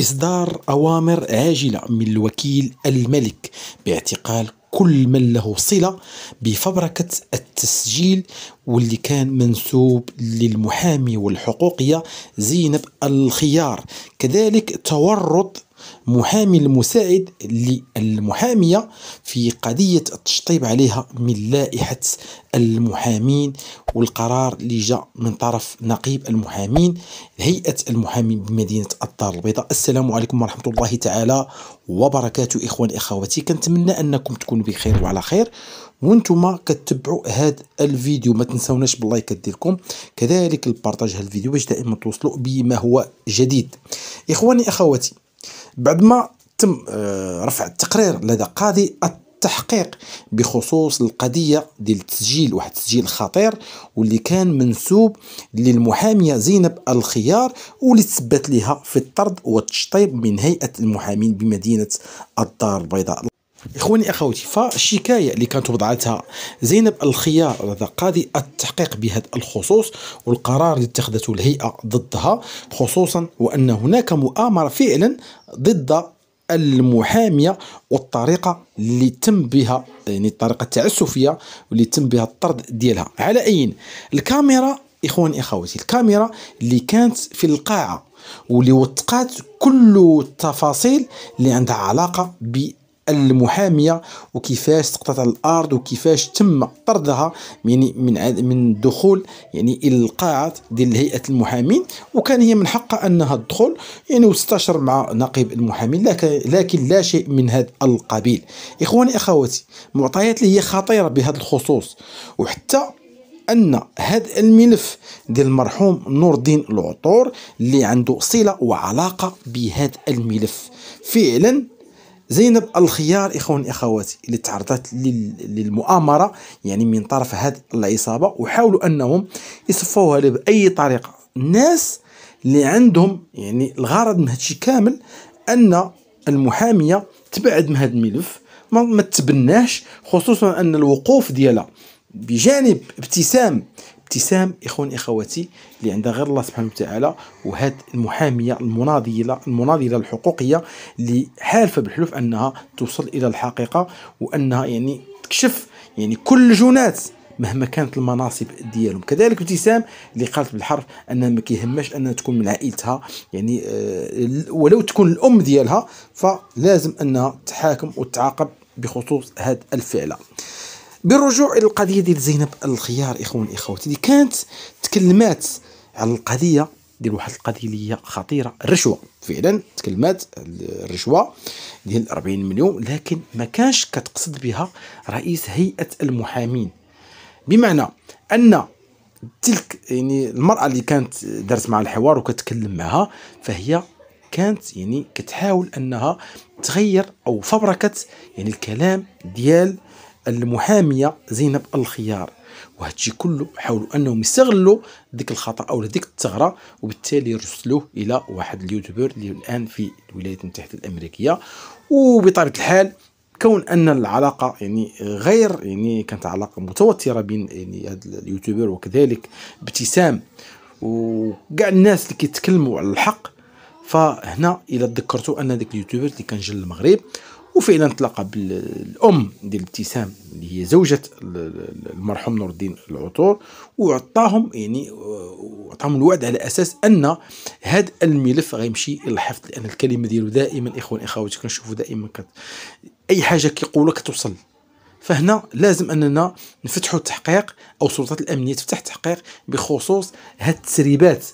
إصدار أوامر عاجلة من الوكيل الملك باعتقال كل من له صلة بفبركة التسجيل واللي كان منسوب للمحامي والحقوقية زينب الخيار كذلك تورط محامي المساعد للمحامية في قضية التشطيب عليها من لائحة المحامين والقرار اللي جاء من طرف نقيب المحامين هيئة المحامين بمدينة الدار البيضاء السلام عليكم ورحمة الله تعالى وبركاته إخوان إخواتي كنتمنى أنكم تكونوا بخير وعلى خير وانتم كتبعوا هذا الفيديو ما تنساوناش باللايك ديالكم كذلك البارطاج هذا الفيديو باش دائما توصلوا بما هو جديد إخواني أخواتي بعد ما تم آه، رفع التقرير لدى قاضي التحقيق بخصوص القضيه ديال التسجيل واحد التسجيل خطير واللي كان منسوب للمحاميه زينب الخيار واللي تثبت لها في الطرد والتشطيب من هيئه المحامين بمدينه الدار البيضاء اخواني اخوتي فالشكايه اللي كانت وضعتها زينب الخيار هذا قاضي التحقيق بهذا الخصوص والقرار اللي اتخذته الهيئه ضدها خصوصا وان هناك مؤامره فعلا ضد المحاميه والطريقه اللي تم بها يعني الطريقه التعسفيه واللي تم بها الطرد ديالها على اين الكاميرا اخواني اخواتي الكاميرا اللي كانت في القاعه واللي وثقات كل التفاصيل اللي عندها علاقه ب المحاميه وكيفاش سقطت على الارض وكيفاش تم طردها من من من الدخول يعني الى القاعه ديال هيئه المحامين وكان هي من حقها انها تدخل يعني واستشر مع نقيب المحامين لكن لا شيء من هذا القبيل اخواني اخواتي معطيات اللي هي خطيره بهذا الخصوص وحتى ان هذا الملف ديال المرحوم نور الدين العطور اللي عنده صله وعلاقه بهذا الملف فعلا زينب الخيار إخواني إخواتي اللي تعرضت للمؤامرة يعني من طرف هذه العصابة وحاولوا أنهم يصفوها بأي طريقة الناس اللي عندهم يعني الغرض من هادشي كامل أن المحامية تبعد من هذا الملف ما تبناش خصوصا أن الوقوف ديالها بجانب ابتسام ابتسام اخوان اخواتي اللي عندها غير الله سبحانه وتعالى وهاد المحاميه المناضله المناضله الحقوقيه اللي حالفه بالحلف انها توصل الى الحقيقه وانها يعني تكشف يعني كل الجنات مهما كانت المناصب ديالهم كذلك ابتسام اللي قالت بالحرف انها ما كيهمش انها تكون من عائلتها يعني آه، ولو تكون الام ديالها فلازم انها تحاكم وتعاقب بخصوص هاد الفعله بالرجوع الى القضيه ديال زينب الخيار اخوان اخواتي اللي كانت تكلمات على القضيه ديال واحد القضيه اللي هي خطيره الرشوه فعلا تكلمات الرشوه ديال 40 مليون لكن ما كانش كتقصد بها رئيس هيئه المحامين بمعنى ان تلك يعني المراه اللي كانت دارت مع الحوار وكتكلم معها فهي كانت يعني كتحاول انها تغير او فبركت يعني الكلام ديال المحاميه زينب الخيار وهادشي كله حاولوا انهم يستغلوا ديك الخطا او ديك الثغره وبالتالي رسلوه الى واحد اليوتيوبر اللي الان في الولايات المتحده الامريكيه وبطبيعه الحال كون ان العلاقه يعني غير يعني كانت علاقه متوتره بين يعني هذا اليوتيوبر وكذلك ابتسام وكاع الناس اللي كيتكلموا على الحق فهنا الى تذكرتوا ان ذاك اليوتيوبر اللي كان جا للمغرب وفعلا تلاقى بالام ديال ابتسام اللي هي زوجة المرحوم نور الدين العطور وعطاهم يعني وعطاهم الوعد على اساس ان هذا الملف غيمشي للحفظ لان الكلمه ديالو دائما اخوان اخواتي كنشوفوا دائما كت اي حاجه كيقولوا كتوصل فهنا لازم اننا نفتحوا التحقيق او السلطات الامنيه تفتح التحقيق بخصوص هاد التسريبات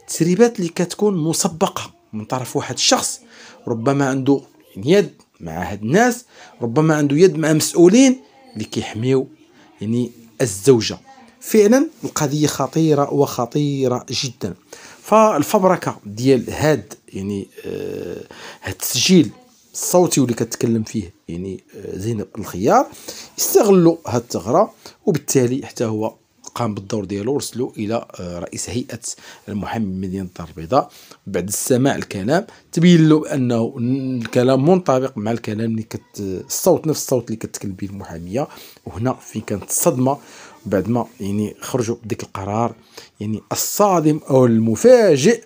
التسريبات اللي كتكون مسبقه من طرف واحد الشخص ربما عنده يعني يد مع هاد الناس ربما عنده يد مع مسؤولين اللي كيحميو يعني الزوجه فعلا القضيه خطيره وخطيره جدا فالفبركه ديال هاد يعني آه هاد التسجيل الصوتي واللي كتكلم فيه يعني آه زينب الخيار استغلوا هاد الثغره وبالتالي حتى هو قام بالدور ديالو ورسلو الى آه، رئيس هيئه المحامي مدينه الدار البيضاء بعد السماع الكلام تبين له انه الكلام منطبق مع الكلام اللي كت الصوت نفس الصوت اللي كتكلم به المحاميه وهنا فين كانت الصدمه بعد ما يعني خرجوا بديك القرار يعني الصادم او المفاجئ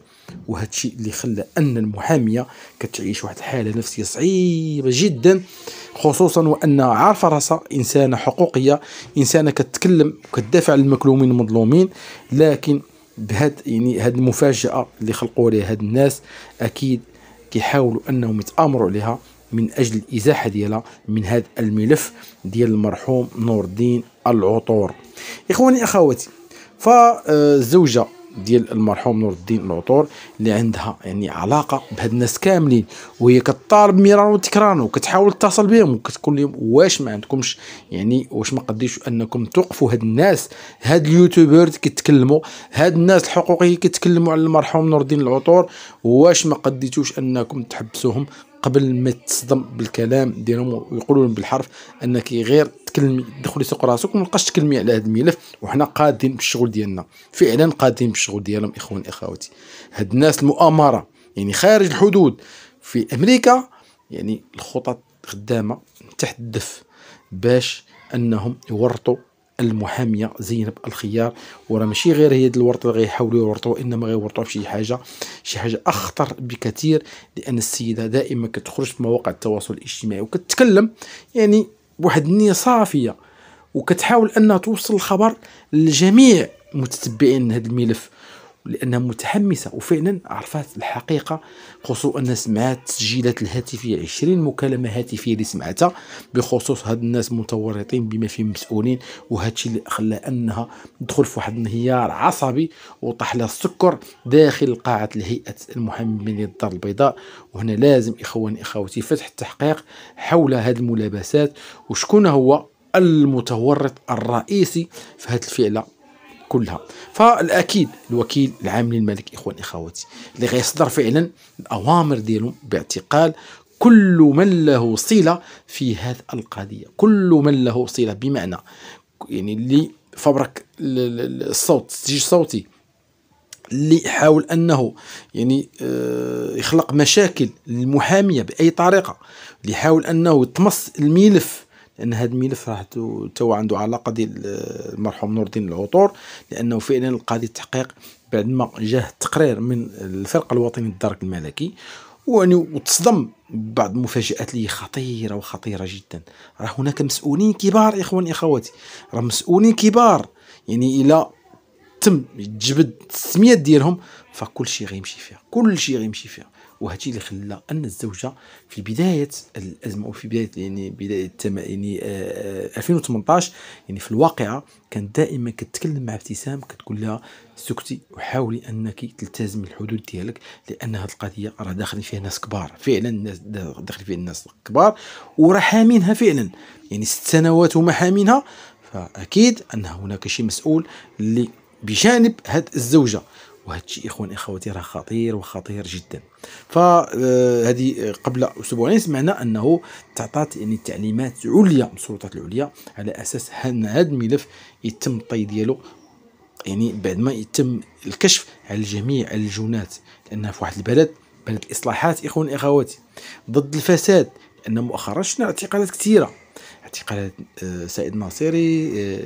وهذا الشيء اللي خلى ان المحاميه كتعيش واحد الحاله نفسيه صعيبه جدا خصوصا وانها عارفه راسها انسانه حقوقيه انسانه كتكلم وكتدافع عن المكلومين المظلومين لكن بهذا يعني هذه المفاجاه اللي خلقوا لها هاد الناس اكيد كيحاولوا انهم يتامروا عليها من اجل الازاحه ديالها من هذا الملف ديال المرحوم نور الدين العطور اخواني اخواتي فالزوجه ديال المرحوم نور الدين العطور اللي عندها يعني علاقه بهاد الناس كاملين وهي كطالب مرارا وتكرارا وكتحاول تتصل بهم وكتقول لهم واش ما عندكمش يعني واش ما قديش انكم توقفوا هاد الناس هاد اليوتيوبرز كيتكلموا هاد الناس الحقوقيين كيتكلموا على المرحوم نور الدين العطور واش ما قديتوش انكم تحبسوهم قبل ما تصدم بالكلام ديالهم ويقولوا لهم بالحرف انك غير تكلمي دخلي سوق راسك وما بقاش تكلمي على هذا الملف وحنا قادين بالشغل ديالنا فعلا قادين بالشغل ديالهم اخوان اخواتي هاد الناس المؤامره يعني خارج الحدود في امريكا يعني الخطط خدامه تحت الدف باش انهم يورطوا المحاميه زينب الخيار وراه ماشي غير هي الورطه اللي غيحاولوا يورطوا انما في شي حاجه شي حاجه اخطر بكثير لان السيده دائما كتخرج في مواقع التواصل الاجتماعي وكتتكلم يعني بواحد النيه صافيه وكتحاول انها توصل الخبر لجميع متتبعين هذا الملف لانها متحمسه وفعلا عرفت الحقيقه خصوصا ان سمعت التسجيلات الهاتفيه 20 مكالمه هاتفيه اللي سمعتها بخصوص هاد الناس متورطين بما فيهم مسؤولين وهذا الشيء اللي خلى انها تدخل في واحد الانهيار عصبي وطاح لها السكر داخل قاعه الهيئه المحامين للدار البيضاء وهنا لازم اخواني اخواتي فتح التحقيق حول هذه الملابسات وشكون هو المتورط الرئيسي في هذه الفعله كلها فالاكيد الوكيل العام للملك اخوان اخواتي اللي غيصدر فعلا الاوامر ديالهم باعتقال كل من له صله في هذه القضيه كل من له صله بمعنى يعني اللي فبرك الصوت السجل الصوتي اللي حاول انه يعني آه، يخلق مشاكل للمحاميه باي طريقه اللي حاول انه يطمس الملف لان هذا الملف راه تو عنده علاقه ديال المرحوم آه، نور الدين العطور لانه فعلا القاضي التحقيق بعد ما جاه التقرير من الفرق الوطني للدرك الملكي واني وتصدم بعض المفاجات اللي خطيره وخطيره جدا راه هناك مسؤولين كبار اخواني اخواتي راه مسؤولين كبار يعني الى تم جبد السميات ديالهم فكل شيء غيمشي فيها كل شيء غيمشي فيها وهادشي اللي خلى ان الزوجه في بدايه الازمه وفي بدايه يعني بدايه يعني آه 2018 يعني في الواقعه كانت دائما كتكلم مع ابتسام كتقول لها سكتي وحاولي انك تلتزمي الحدود ديالك لان هذه القضيه راه داخل فيها ناس كبار فعلا الناس داخل فيها الناس كبار وراه حامينها فعلا يعني ست سنوات وما حامينها فاكيد ان هناك شي مسؤول اللي بجانب هاد الزوجه وهذا الشيء اخوان اخواتي راه خطير وخطير جدا فهذه قبل اسبوعين سمعنا انه تعطات يعني تعليمات عليا من السلطات العليا على اساس ان هذا الملف يتم الطي ديالو يعني بعد ما يتم الكشف على جميع الجنات لانها في واحد البلد بلد الاصلاحات اخوان اخواتي ضد الفساد لان مؤخرا شفنا اعتقالات كثيره اعتقالات آه، سعيد ناصري آه،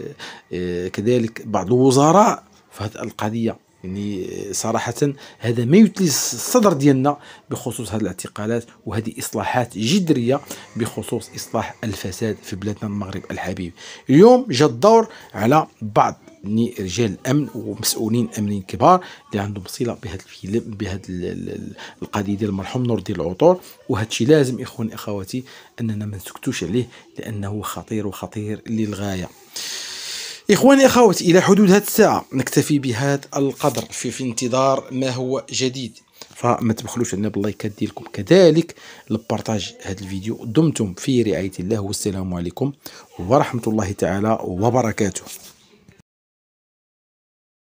آه، كذلك بعض الوزراء في هذه القضيه يعني صراحة هذا ما يتلي الصدر ديالنا بخصوص هذه الاعتقالات وهذه إصلاحات جذرية بخصوص إصلاح الفساد في بلادنا المغرب الحبيب اليوم جا الدور على بعض يعني رجال الامن ومسؤولين امنيين كبار اللي عندهم صله بهذا الفيلم بهذا القضيه ديال المرحوم نور الدين العطور وهذا الشيء لازم اخواني اخواتي اننا ما نسكتوش عليه لانه خطير وخطير للغايه إخواني أخواتي إلى حدود هذه الساعة نكتفي بهذا القدر في, في انتظار ما هو جديد فما تبخلوش علينا باللايكات ديالكم كذلك لبارطاج هذا الفيديو دمتم في رعاية الله والسلام عليكم ورحمة الله تعالى وبركاته